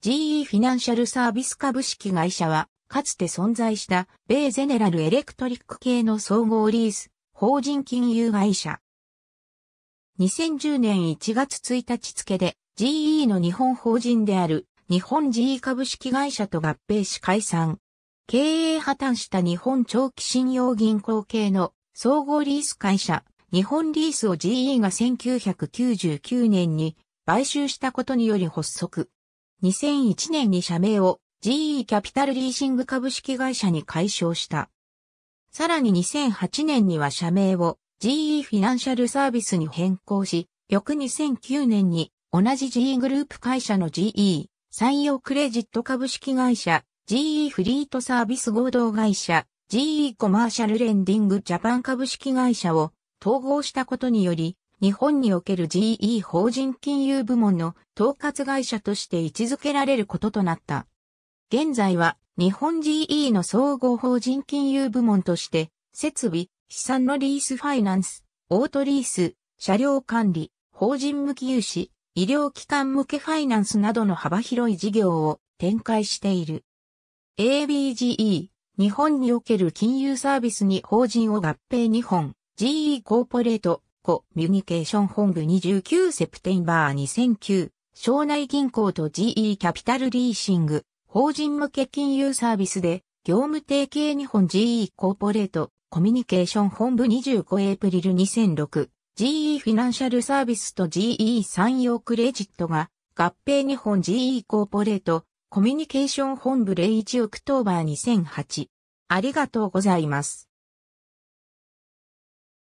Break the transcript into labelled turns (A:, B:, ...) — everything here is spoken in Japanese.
A: GE フィナンシャルサービス株式会社は、かつて存在した米ゼネラルエレクトリック系の総合リース、法人金融会社。2010年1月1日付で GE の日本法人である日本 GE 株式会社と合併し解散。経営破綻した日本長期信用銀行系の総合リース会社、日本リースを GE が1999年に買収したことにより発足。2001年に社名を GE キャピタルリーシング株式会社に解消した。さらに2008年には社名を GE フィナンシャルサービスに変更し、翌2009年に同じ GE グループ会社の GE 採用クレジット株式会社 GE フリートサービス合同会社 GE コマーシャルレンディングジャパン株式会社を統合したことにより日本における GE 法人金融部門の統括会社として位置づけられることとなった。現在は日本 GE の総合法人金融部門として設備、資産のリースファイナンス、オートリース、車両管理、法人向き融資、医療機関向けファイナンスなどの幅広い事業を展開している。ABGE、日本における金融サービスに法人を合併日本、GE コーポレート、コミュニケーション本部29セプテンバー2009、省内銀行と GE キャピタルリーシング、法人向け金融サービスで、業務提携日本 GE コーポレート、コミュニケーション本部25エプリル2006、GE フィナンシャルサービスと GE 産業クレジットが合併日本 GE コーポレートコミュニケーション本部01オクトーバー2008。ありが
B: とうございます。